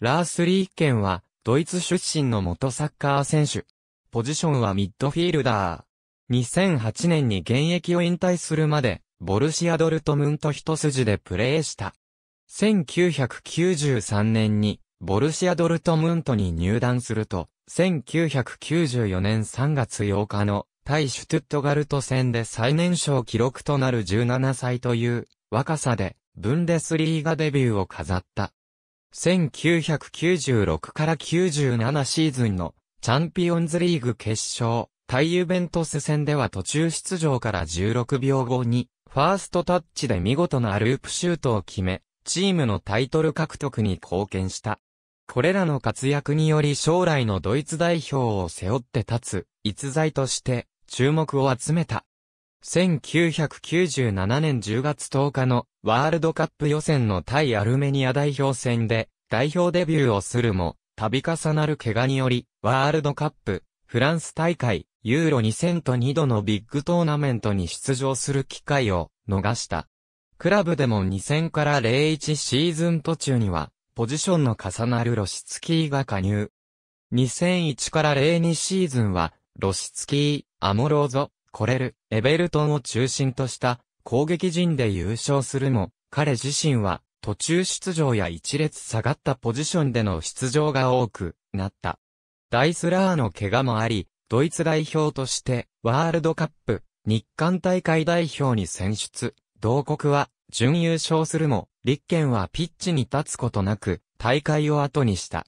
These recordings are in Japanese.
ラースリーケンは、ドイツ出身の元サッカー選手。ポジションはミッドフィールダー。2008年に現役を引退するまで、ボルシアドルトムント一筋でプレーした。1993年に、ボルシアドルトムントに入団すると、1994年3月8日の対シュトゥットガルト戦で最年少記録となる17歳という若さで、ブンデスリーガデビューを飾った。1996から97シーズンのチャンピオンズリーグ決勝、対ユベントス戦では途中出場から16秒後に、ファーストタッチで見事なループシュートを決め、チームのタイトル獲得に貢献した。これらの活躍により将来のドイツ代表を背負って立つ、逸材として注目を集めた。1997年10月10日のワールドカップ予選の対アルメニア代表戦で代表デビューをするも、度重なる怪我により、ワールドカップ、フランス大会、ユーロ2000と2度のビッグトーナメントに出場する機会を逃した。クラブでも2000から01シーズン途中には、ポジションの重なるロシツキーが加入。2001から02シーズンは、ロシツキー、アモローゾ、これる、エベルトンを中心とした攻撃陣で優勝するも、彼自身は途中出場や一列下がったポジションでの出場が多くなった。ダイスラーの怪我もあり、ドイツ代表としてワールドカップ日韓大会代表に選出。同国は準優勝するも、立憲はピッチに立つことなく大会を後にした。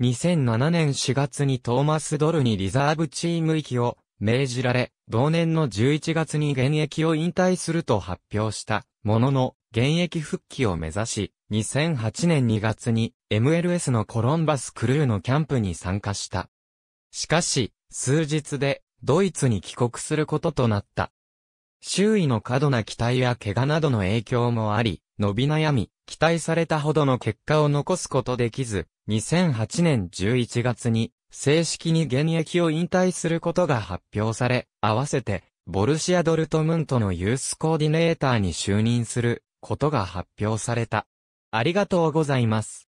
2007年4月にトーマス・ドルにリザーブチーム行きを命じられ、同年の11月に現役を引退すると発表したものの、現役復帰を目指し、2008年2月に MLS のコロンバスクルーのキャンプに参加した。しかし、数日でドイツに帰国することとなった。周囲の過度な期待や怪我などの影響もあり、伸び悩み、期待されたほどの結果を残すことできず、2008年11月に正式に現役を引退することが発表され、合わせて、ボルシア・ドルトムントのユースコーディネーターに就任することが発表された。ありがとうございます。